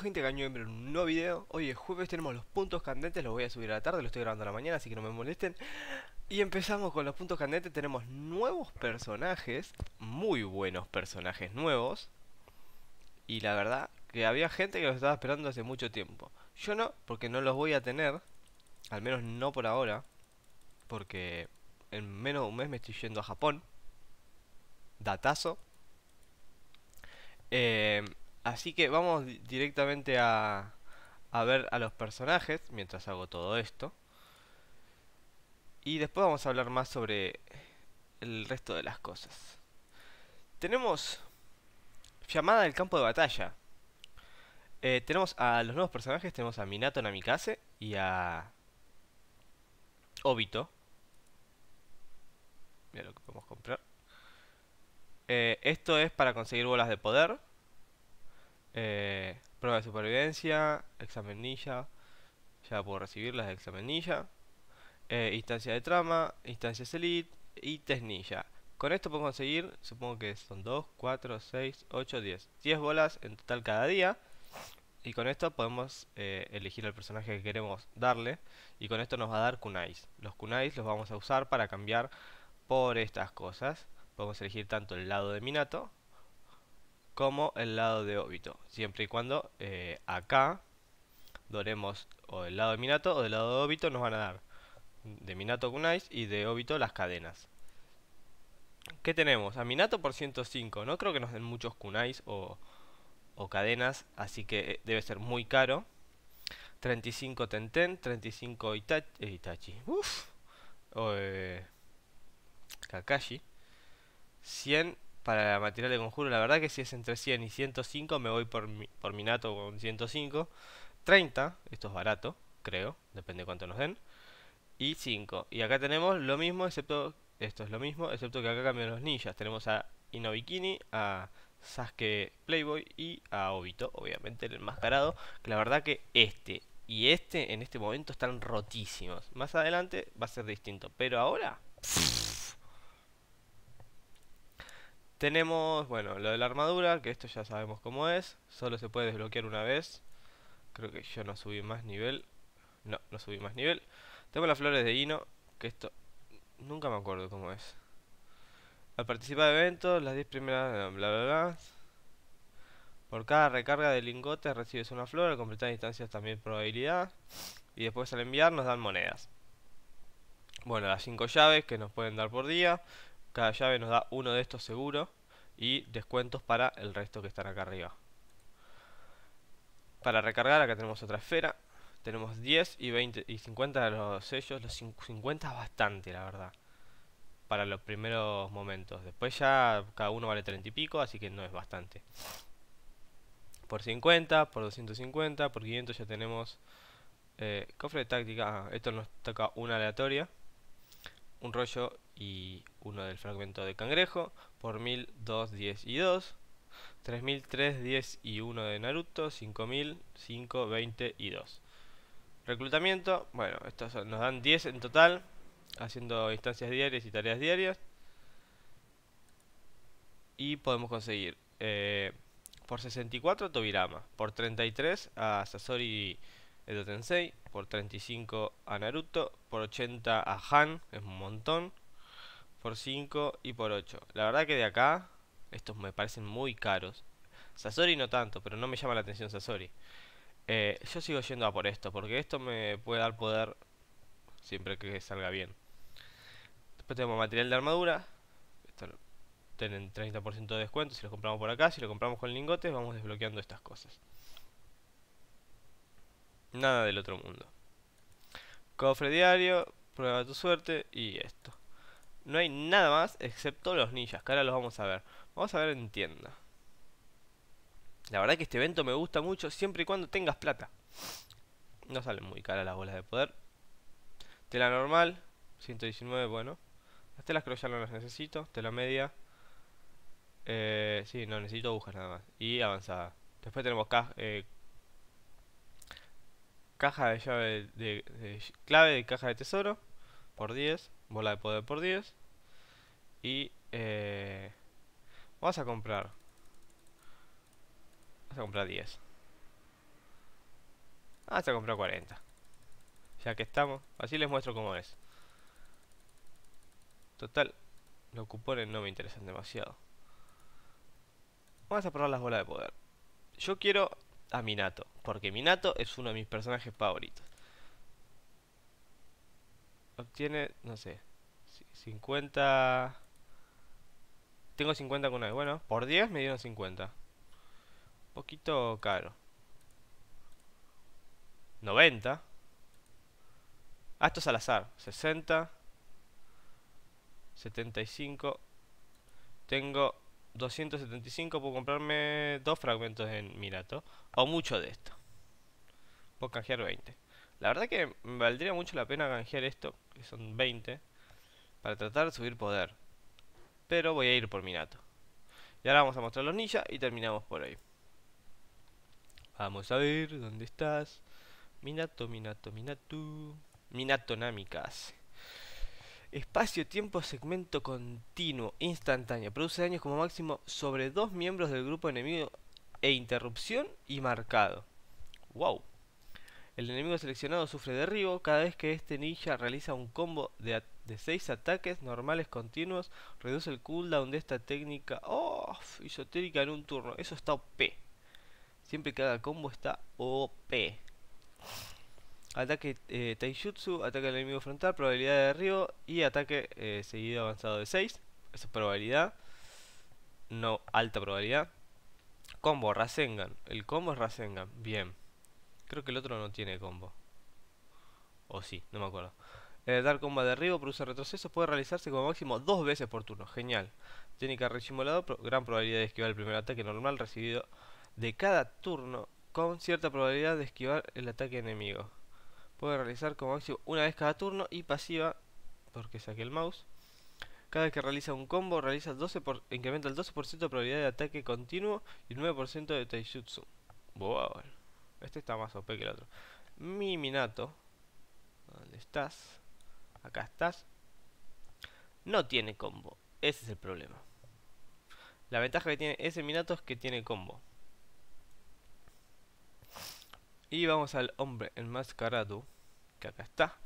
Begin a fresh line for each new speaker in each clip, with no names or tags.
gente que en un nuevo video Hoy es jueves, tenemos los puntos candentes Los voy a subir a la tarde, lo estoy grabando a la mañana Así que no me molesten Y empezamos con los puntos candentes Tenemos nuevos personajes Muy buenos personajes nuevos Y la verdad que había gente que los estaba esperando hace mucho tiempo Yo no, porque no los voy a tener Al menos no por ahora Porque en menos de un mes me estoy yendo a Japón Datazo Eh... Así que vamos directamente a, ver a los personajes mientras hago todo esto. Y después vamos a hablar más sobre el resto de las cosas. Tenemos llamada del campo de batalla. Eh, tenemos a los nuevos personajes, tenemos a Minato Namikaze y a Obito. Mira lo que podemos comprar. Eh, esto es para conseguir bolas de poder. Eh, prueba de supervivencia, examenilla, ya puedo recibir las de examenilla, eh, instancia de trama, instancias elite y ninja Con esto puedo conseguir, supongo que son 2, 4, 6, 8, 10. 10 bolas en total cada día. Y con esto podemos eh, elegir el personaje que queremos darle. Y con esto nos va a dar kunais. Los kunais los vamos a usar para cambiar por estas cosas. Podemos elegir tanto el lado de Minato como el lado de óbito, siempre y cuando eh, acá doremos o el lado de Minato o del lado de óbito nos van a dar de Minato Kunais y de óbito las cadenas. ¿Qué tenemos? A Minato por 105, no creo que nos den muchos Kunais o, o cadenas, así que eh, debe ser muy caro. 35 Tenten, 35 eh, Itachi, Uff O, Kakashi. 100 para material de conjuro. La verdad que si es entre 100 y 105 me voy por, por Minato con 105. 30, esto es barato, creo, depende de cuánto nos den. Y 5. Y acá tenemos lo mismo, excepto... Esto es lo mismo, excepto que acá cambian los ninjas. Tenemos a bikini a Sasuke Playboy y a Obito, obviamente el enmascarado. Que la verdad que este y este en este momento están rotísimos. Más adelante va a ser distinto, pero ahora... Tenemos, bueno, lo de la armadura, que esto ya sabemos cómo es. Solo se puede desbloquear una vez. Creo que yo no subí más nivel. No, no subí más nivel. Tengo las flores de hino, que esto... Nunca me acuerdo cómo es. Al participar de eventos, las 10 primeras... bla bla bla. Por cada recarga de lingotes recibes una flor, al completar distancias también probabilidad. Y después al enviar nos dan monedas. Bueno, las 5 llaves que nos pueden dar por día. Cada llave nos da uno de estos seguro y descuentos para el resto que están acá arriba. Para recargar acá tenemos otra esfera. Tenemos 10 y 20 y 50 de los sellos. Los 50 es bastante, la verdad. Para los primeros momentos. Después ya cada uno vale 30 y pico, así que no es bastante. Por 50, por 250, por 500 ya tenemos eh, cofre de táctica. Ah, esto nos toca una aleatoria un rollo y uno del fragmento de cangrejo, por 1000, 2, 10 y 2, 3000, 3, 10 y 1 de Naruto, 5000, 5, 20 y 2. Reclutamiento, bueno, estos nos dan 10 en total, haciendo instancias diarias y tareas diarias. Y podemos conseguir eh, por 64 Tobirama, por 33 a Sasori Edo Tensei, por 35 a Naruto, por 80 a Han, es un montón, por 5 y por 8. La verdad que de acá, estos me parecen muy caros. Sasori no tanto, pero no me llama la atención Sasori. Eh, yo sigo yendo a por esto, porque esto me puede dar poder siempre que salga bien. Después tenemos material de armadura. tienen 30% de descuento si lo compramos por acá. Si lo compramos con lingotes, vamos desbloqueando estas cosas. Nada del otro mundo. Cofre diario, prueba tu suerte y esto. No hay nada más excepto los ninjas, que ahora los vamos a ver. Vamos a ver en tienda. La verdad que este evento me gusta mucho siempre y cuando tengas plata. No salen muy caras las bolas de poder. Tela normal, 119, bueno. Las telas creo ya no las necesito. Tela media. Eh, sí, no, necesito agujas nada más. Y avanzada. Después tenemos eh, caja de llave de, clave de caja de tesoro por 10, bola de poder por 10 y eh, vamos a comprar vamos a comprar 10 vamos a comprar 40 ya que estamos, así les muestro cómo es total los cupones no me interesan demasiado vamos a probar las bolas de poder yo quiero a Minato, porque Minato es uno de mis personajes favoritos. Obtiene, no sé, 50... Tengo 50 con él, Bueno, por 10 me dieron 50. Un poquito caro. 90. Ah, esto es al azar. 60. 75. Tengo 275 puedo comprarme dos fragmentos en minato O mucho de esto. Puedo canjear 20. La verdad que me valdría mucho la pena canjear esto, que son 20, para tratar de subir poder. Pero voy a ir por Minato. Y ahora vamos a mostrar los ninjas y terminamos por ahí. Vamos a ver dónde estás. Minato, Minato, Minato. Minato Namikaze. Espacio-tiempo segmento continuo, instantáneo. Produce daños como máximo sobre dos miembros del grupo enemigo e interrupción y marcado. ¡Wow! El enemigo seleccionado sufre derribo cada vez que este ninja realiza un combo de, seis ataques normales continuos. Reduce el cooldown de esta técnica. ¡Oh! Isotérica en un turno. Eso está OP. Siempre que haga combo está OP. Ataque eh, Taijutsu, ataque al enemigo frontal, probabilidad de derribo y ataque eh, seguido avanzado de 6. Esa es probabilidad. No, alta probabilidad. Combo, Rasengan. El combo es Rasengan. Bien. Creo que el otro no tiene combo. O sí, no me acuerdo. Eh, dar combo de derribo, produce retroceso, puede realizarse como máximo dos veces por turno. Genial. Técnica rechimolado, gran probabilidad de esquivar el primer ataque normal recibido de cada turno, con cierta probabilidad de esquivar el ataque enemigo puede realizar como máximo una vez cada turno y pasiva, porque saqué el mouse. Cada vez que realiza un combo, realiza 12 por, incrementa el 12% de probabilidad de ataque continuo y el 9% de taijutsu. Wow, este está más OP que el otro. Mi Minato, ¿dónde estás? Acá estás. No tiene combo, ese es el problema. La ventaja que tiene ese Minato es que tiene combo. Y vamos al hombre enmascarado, que acá está.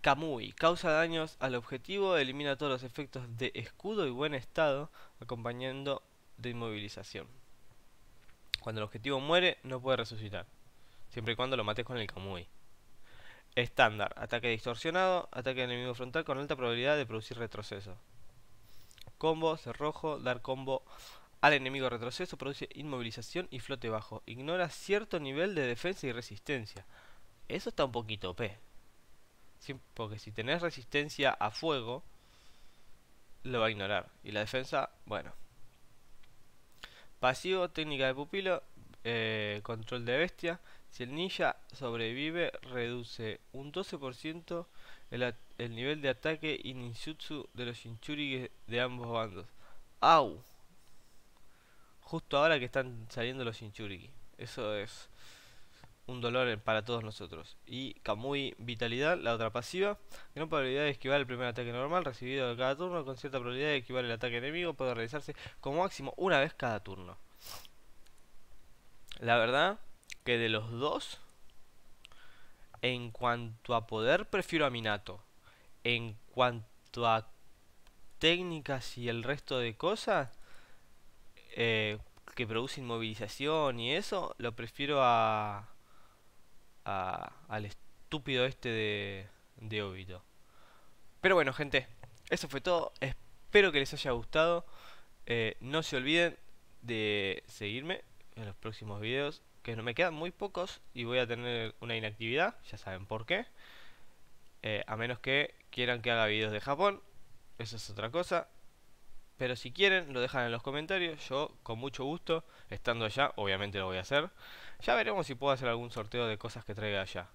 Kamui, causa daños al objetivo, elimina todos los efectos de escudo y buen estado, acompañando de inmovilización. Cuando el objetivo muere, no puede resucitar, siempre y cuando lo mates con el Kamui. Estándar, ataque distorsionado, ataque enemigo frontal con alta probabilidad de producir retroceso. Combo, cerrojo, dar combo al enemigo retroceso produce inmovilización y flote bajo. Ignora cierto nivel de defensa y resistencia. Eso está un poquito p porque si tenés resistencia a fuego, lo va a ignorar. Y la defensa, bueno. Pasivo, técnica de pupilo, eh, control de bestia. Si el ninja sobrevive, reduce un 12% el, nivel de ataque y ninjutsu de los chinchurigues de ambos bandos. ¡Au! justo ahora que están saliendo los Shinchuriki. Eso es un dolor para todos nosotros. Y Kamui Vitalidad, la otra pasiva. Gran probabilidad de esquivar el primer ataque normal recibido de cada turno. Con cierta probabilidad de esquivar el ataque enemigo. Puede realizarse como máximo una vez cada turno. La verdad que de los dos, en cuanto a poder, prefiero a Minato. En cuanto a técnicas y el resto de cosas, eh, que produce inmovilización y eso, lo prefiero a, al estúpido este de, de óbito. Pero bueno, gente, eso fue todo. Espero que les haya gustado. Eh, no se olviden de seguirme en los próximos videos, que no me quedan muy pocos y voy a tener una inactividad, ya saben por qué. Eh, a menos que quieran que haga videos de Japón, eso es otra cosa. Pero si quieren, lo dejan en los comentarios. Yo, con mucho gusto, estando allá, obviamente lo voy a hacer. Ya veremos si puedo hacer algún sorteo de cosas que traiga allá.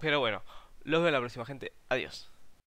Pero bueno, los veo en la próxima, gente. Adiós.